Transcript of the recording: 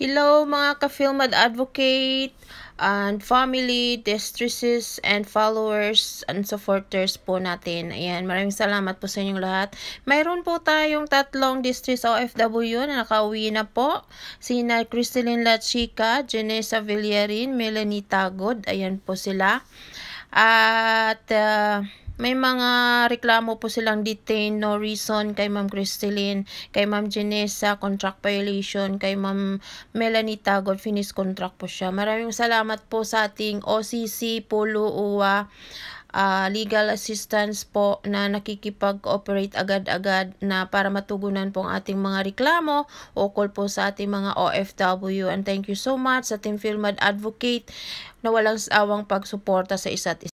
Hello mga ka-film advocate and family, distresses and followers and supporters po natin. Ayan, maraming salamat po sa inyong lahat. Mayroon po tayong tatlong distress OFW na nakauwi na po. Sina Crystalline Lachica, Janessa Villarin, Melanie Tagod. Ayan po sila. At... Uh, may mga reklamo po silang detain, no reason kay Ma'am Crystalline, kay Ma'am Genesa, contract violation, kay Ma'am Melanie Tagod, finish contract po siya. Maraming salamat po sa ating OCC, Polo, UWA, uh, ah, legal assistance po na nakikipag-cooperate agad-agad na para matugunan po ang ating mga reklamo ukol po sa ating mga OFW. And thank you so much sa Team Filmad Advocate na walang awang pagsuporta sa isa't isa.